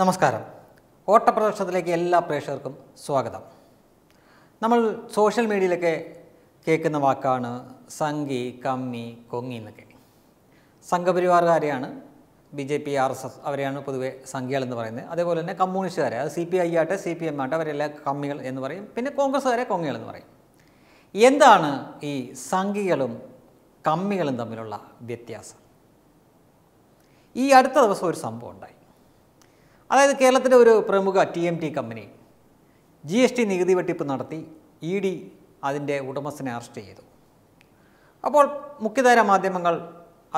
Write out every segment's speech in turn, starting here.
നമസ്കാരം ഓട്ടപ്രദർശനത്തിലേക്ക് എല്ലാ പ്രേക്ഷകർക്കും സ്വാഗതം നമ്മൾ സോഷ്യൽ മീഡിയയിലൊക്കെ കേൾക്കുന്ന വാക്കാണ് സംഗി കമ്മി കൊങ്ങി എന്നൊക്കെ സംഘപരിവാറുകാരെയാണ് B J P R S S അവരെയാണ് പൊതുവെ സംഖ്യകൾ എന്ന് പറയുന്നത് അതേപോലെ തന്നെ കമ്മ്യൂണിസ്റ്റുകാരെ അത് സി പി ഐ ആട്ടെ സി പി എം ആട്ടെ അവരെല്ലാം കമ്മികൾ എന്ന് പറയും പിന്നെ കോൺഗ്രസ്സുകാരെ കൊങ്ങികൾ എന്ന് പറയും എന്താണ് ഈ സംഖികളും കമ്മികളും തമ്മിലുള്ള വ്യത്യാസം ഈ അടുത്ത ദിവസം ഒരു സംഭവം ഉണ്ടായി അതായത് കേരളത്തിലെ ഒരു പ്രമുഖ T M T company G S T നികുതി വെട്ടിപ്പ് നടത്തി ഇ e ഡി അതിൻ്റെ ഉടമസ്ഥനെ അറസ്റ്റ് ചെയ്തു അപ്പോൾ മുഖ്യധാര മാധ്യമങ്ങൾ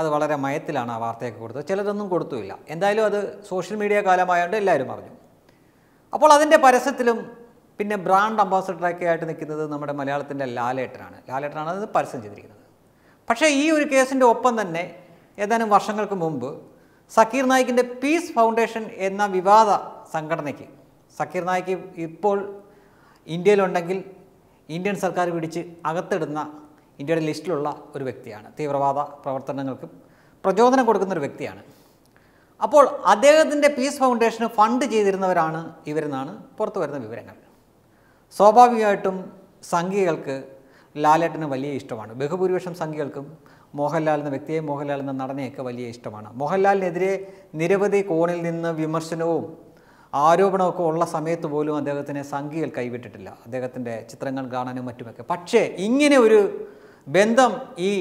അത് വളരെ മയത്തിലാണ് ആ വാർത്തയൊക്കെ കൊടുത്തത് ചിലരൊന്നും കൊടുത്തുമില്ല എന്തായാലും അത് സോഷ്യൽ മീഡിയ കാലമായതുകൊണ്ട് എല്ലാവരും അറിഞ്ഞു അപ്പോൾ അതിൻ്റെ പരസ്യത്തിലും പിന്നെ ബ്രാൻഡ് അംബാസഡറൊക്കെ ആയിട്ട് നിൽക്കുന്നത് നമ്മുടെ മലയാളത്തിൻ്റെ ലാലേട്ടനാണ് ലാലേട്ടനാണ് അത് പരസ്യം ചെയ്തിരിക്കുന്നത് പക്ഷേ ഈ ഒരു കേസിൻ്റെ ഒപ്പം തന്നെ ഏതാനും വർഷങ്ങൾക്ക് മുമ്പ് സക്കീർ നായിക്കിൻ്റെ പീസ് ഫൗണ്ടേഷൻ എന്ന വിവാദ സംഘടനയ്ക്ക് സക്കീർ നായിക്ക് ഇപ്പോൾ ഇന്ത്യയിലുണ്ടെങ്കിൽ ഇന്ത്യൻ സർക്കാർ പിടിച്ച് അകത്തിടുന്ന ഇന്ത്യയുടെ ലിസ്റ്റിലുള്ള ഒരു വ്യക്തിയാണ് തീവ്രവാദ പ്രവർത്തനങ്ങൾക്കും പ്രചോദനം കൊടുക്കുന്ന ഒരു വ്യക്തിയാണ് അപ്പോൾ അദ്ദേഹത്തിൻ്റെ പീസ് ഫൗണ്ടേഷന് ഫണ്ട് ചെയ്തിരുന്നവരാണ് ഇവരെന്നാണ് പുറത്തു വരുന്ന വിവരങ്ങൾ സ്വാഭാവികമായിട്ടും സംഖ്യകൾക്ക് ലാലേട്ടന് വലിയ ഇഷ്ടമാണ് ബഹുഭൂരിപക്ഷം സംഖ്യകൾക്കും മോഹൻലാൽ എന്ന വ്യക്തിയെ മോഹൻലാൽ എന്ന നടനെയൊക്കെ വലിയ ഇഷ്ടമാണ് മോഹൻലാലിനെതിരെ നിരവധി കോണിൽ നിന്ന് വിമർശനവും ആരോപണമൊക്കെ ഉള്ള സമയത്ത് പോലും അദ്ദേഹത്തിനെ സംഖ്യകൾ കൈവിട്ടിട്ടില്ല അദ്ദേഹത്തിൻ്റെ ചിത്രങ്ങൾ കാണാനും മറ്റുമൊക്കെ പക്ഷേ ഇങ്ങനെ ഒരു ബന്ധം ഈ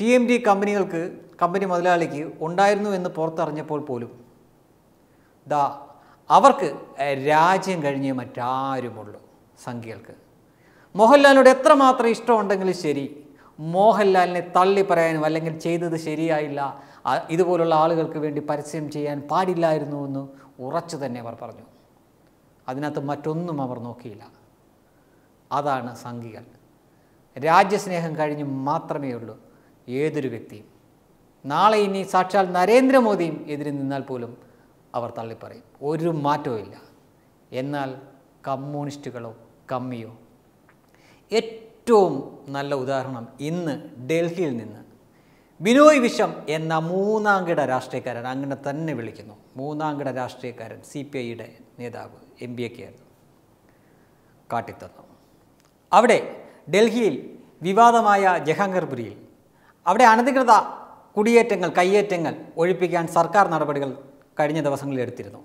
ടി എം ഡി കമ്പനികൾക്ക് കമ്പനി മുതലാളിക്ക് ഉണ്ടായിരുന്നു എന്ന് പുറത്തറിഞ്ഞപ്പോൾ പോലും ദാ അവർക്ക് രാജ്യം കഴിഞ്ഞ് മറ്റാരുമുള്ളൂ സംഖ്യകൾക്ക് മോഹൻലാലിനോട് എത്രമാത്രം ഇഷ്ടമുണ്ടെങ്കിലും ശരി മോഹൻലാലിനെ തള്ളി പറയാനും അല്ലെങ്കിൽ ചെയ്തത് ശരിയായില്ല ഇതുപോലുള്ള ആളുകൾക്ക് വേണ്ടി പരസ്യം ചെയ്യാൻ പാടില്ലായിരുന്നു എന്ന് ഉറച്ചു തന്നെ അവർ പറഞ്ഞു അതിനകത്ത് മറ്റൊന്നും അവർ നോക്കിയില്ല അതാണ് സംഘികൾ രാജ്യസ്നേഹം കഴിഞ്ഞ് മാത്രമേ ഉള്ളൂ ഏതൊരു വ്യക്തിയും നാളെ ഇനി സാക്ഷാൽ നരേന്ദ്രമോദിയും എതിരി നിന്നാൽ പോലും അവർ തള്ളിപ്പറയും ഒരു മാറ്റവും എന്നാൽ കമ്മ്യൂണിസ്റ്റുകളോ കമ്മിയോ ഏറ്റവും നല്ല ഉദാഹരണം ഇന്ന് ഡൽഹിയിൽ നിന്ന് ബിനോയ് വിശ്വം എന്ന മൂന്നാംകിട രാഷ്ട്രീയക്കാരൻ അങ്ങനെ തന്നെ വിളിക്കുന്നു മൂന്നാംകിട രാഷ്ട്രീയക്കാരൻ സി പി ഐയുടെ നേതാവ് എം ബി എക്ക് ആയിരുന്നു കാട്ടിത്തന്നു അവിടെ ഡൽഹിയിൽ വിവാദമായ ജഹാംഗർപുരിയിൽ അവിടെ അനധികൃത കുടിയേറ്റങ്ങൾ കയ്യേറ്റങ്ങൾ ഒഴിപ്പിക്കാൻ സർക്കാർ നടപടികൾ കഴിഞ്ഞ ദിവസങ്ങളിൽ എടുത്തിരുന്നു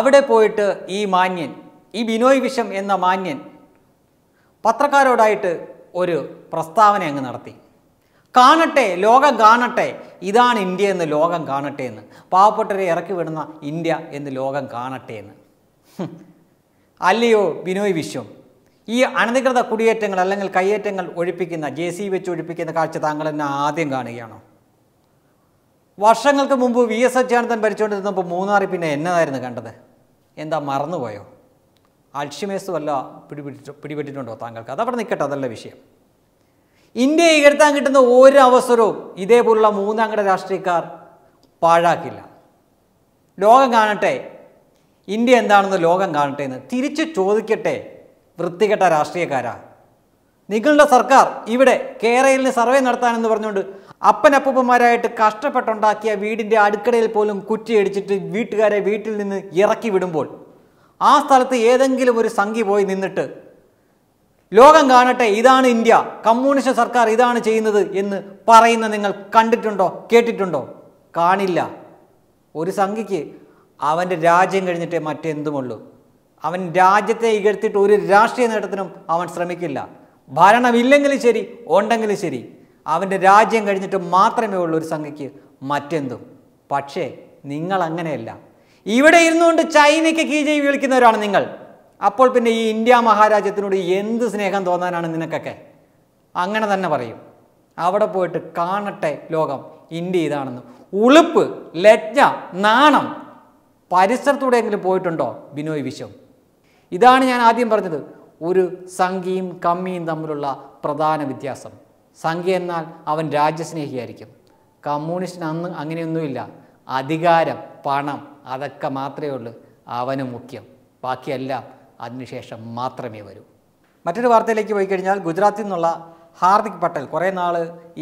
അവിടെ പോയിട്ട് ഈ മാന്യൻ ഈ ബിനോയ് വിഷം എന്ന മാന്യൻ പത്രക്കാരോടായിട്ട് ഒരു പ്രസ്താവന അങ്ങ് നടത്തി കാണട്ടെ ലോകം കാണട്ടെ ഇതാണ് ഇന്ത്യ എന്ന് ലോകം കാണട്ടെ എന്ന് പാവപ്പെട്ടവരെ ഇറക്കി വിടുന്ന ഇന്ത്യ എന്ന് ലോകം കാണട്ടെ എന്ന് അല്ലയോ ബിനോയ് വിശ്വം ഈ അനധികൃത കുടിയേറ്റങ്ങൾ അല്ലെങ്കിൽ കയ്യേറ്റങ്ങൾ ഒഴിപ്പിക്കുന്ന ജെ സി വെച്ച് ഒഴിപ്പിക്കുന്ന കാഴ്ച താങ്കൾ എന്നെ ആദ്യം കാണുകയാണോ വർഷങ്ങൾക്ക് മുമ്പ് വി എസ് അച്യുതാനന്ദൻ ഭരിച്ചുകൊണ്ടിരുന്നപ്പോൾ മൂന്നാറിൽ പിന്നെ എന്നതായിരുന്നു കണ്ടത് എന്താ മറന്നുപോയോ അൽഷിമേസും വല്ല പിടിപിടിച്ചു പിടിപെട്ടിട്ടുണ്ടോ താങ്കൾക്ക് അതവിടെ നിൽക്കട്ടെ അതല്ല വിഷയം ഇന്ത്യ ഇകഴ്ത്താൻ കിട്ടുന്ന ഒരു അവസരവും ഇതേപോലുള്ള മൂന്നംഗട രാഷ്ട്രീയക്കാർ പാഴാക്കില്ല ലോകം കാണട്ടെ ഇന്ത്യ എന്താണെന്ന് ലോകം കാണട്ടെ എന്ന് തിരിച്ച് ചോദിക്കട്ടെ വൃത്തികെട്ട രാഷ്ട്രീയക്കാരാ നിങ്ങളുടെ സർക്കാർ ഇവിടെ കേരളയിൽ സർവേ നടത്താനെന്ന് പറഞ്ഞുകൊണ്ട് അപ്പനപ്പൂപ്പന്മാരായിട്ട് കഷ്ടപ്പെട്ടുണ്ടാക്കിയ വീടിൻ്റെ അടുക്കളയിൽ പോലും കുറ്റിയടിച്ചിട്ട് വീട്ടുകാരെ വീട്ടിൽ നിന്ന് ഇറക്കി വിടുമ്പോൾ ആ സ്ഥലത്ത് ഏതെങ്കിലും ഒരു സംഖ്യ പോയി നിന്നിട്ട് ലോകം കാണട്ടെ ഇതാണ് ഇന്ത്യ കമ്മ്യൂണിസ്റ്റ് സർക്കാർ ഇതാണ് ചെയ്യുന്നത് എന്ന് പറയുന്ന നിങ്ങൾ കണ്ടിട്ടുണ്ടോ കേട്ടിട്ടുണ്ടോ കാണില്ല ഒരു സംഖ്യയ്ക്ക് അവൻ്റെ രാജ്യം കഴിഞ്ഞിട്ടേ മറ്റെന്തുമുള്ളൂ അവൻ രാജ്യത്തെ ഇകഴ്ത്തിയിട്ട് ഒരു രാഷ്ട്രീയ നേട്ടത്തിനും അവൻ ശ്രമിക്കില്ല ഭരണമില്ലെങ്കിലും ശരി ഉണ്ടെങ്കിലും ശരി അവൻ്റെ രാജ്യം കഴിഞ്ഞിട്ട് മാത്രമേ ഉള്ളൂ ഒരു സംഖ്യയ്ക്ക് മറ്റെന്തും പക്ഷേ നിങ്ങൾ അങ്ങനെയല്ല ഇവിടെ ഇരുന്നുകൊണ്ട് ചൈനയ്ക്ക് കീജൈ വിളിക്കുന്നവരാണ് നിങ്ങൾ അപ്പോൾ പിന്നെ ഈ ഇന്ത്യ മഹാരാജ്യത്തിനോട് എന്ത് സ്നേഹം തോന്നാനാണ് നിനക്കൊക്കെ അങ്ങനെ തന്നെ പറയും അവിടെ പോയിട്ട് കാണട്ടെ ലോകം ഇന്ത്യ ഇതാണെന്ന് ഉളുപ്പ് ലജ്ജ നാണം പരിസരത്തൂടെയെങ്കിലും പോയിട്ടുണ്ടോ ബിനോയ് വിശ്വം ഇതാണ് ഞാൻ ആദ്യം പറഞ്ഞത് ഒരു സംഖ്യയും കമ്മിയും തമ്മിലുള്ള പ്രധാന വ്യത്യാസം സംഖ്യ എന്നാൽ അവൻ രാജ്യസ്നേഹിയായിരിക്കും കമ്മ്യൂണിസ്റ്റിന് അന്ന് അങ്ങനെയൊന്നുമില്ല അധികാരം പണം അതൊക്കെ മാത്രമേ ഉള്ളൂ അവന് മുഖ്യം ബാക്കിയെല്ലാം അതിനുശേഷം മാത്രമേ വരൂ മറ്റൊരു വാർത്തയിലേക്ക് പോയി കഴിഞ്ഞാൽ ഗുജറാത്തിൽ നിന്നുള്ള ഹാർദിക് പട്ടേൽ കുറേ നാൾ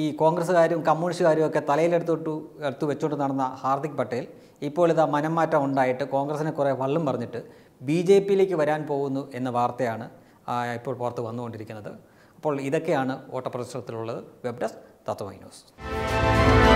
ഈ കോൺഗ്രസ്സുകാരും കമ്മ്യൂണിസ്റ്റുകാരും ഒക്കെ തലയിലെടുത്തോട്ട് എടുത്തു വെച്ചോട്ട് നടന്ന ഹാർദിക് പട്ടേൽ ഇപ്പോൾ ഇതാ മനംമാറ്റം ഉണ്ടായിട്ട് കോൺഗ്രസിനെ കുറേ വള്ളം പറഞ്ഞിട്ട് ബി ജെ പിയിലേക്ക് വരാൻ പോകുന്നു എന്ന വാർത്തയാണ് ഇപ്പോൾ പുറത്ത് വന്നുകൊണ്ടിരിക്കുന്നത് അപ്പോൾ ഇതൊക്കെയാണ് വോട്ടപ്രദർശനത്തിലുള്ളത് വെബ് ഡെസ്ക് തത്വമൈ ന്യൂസ്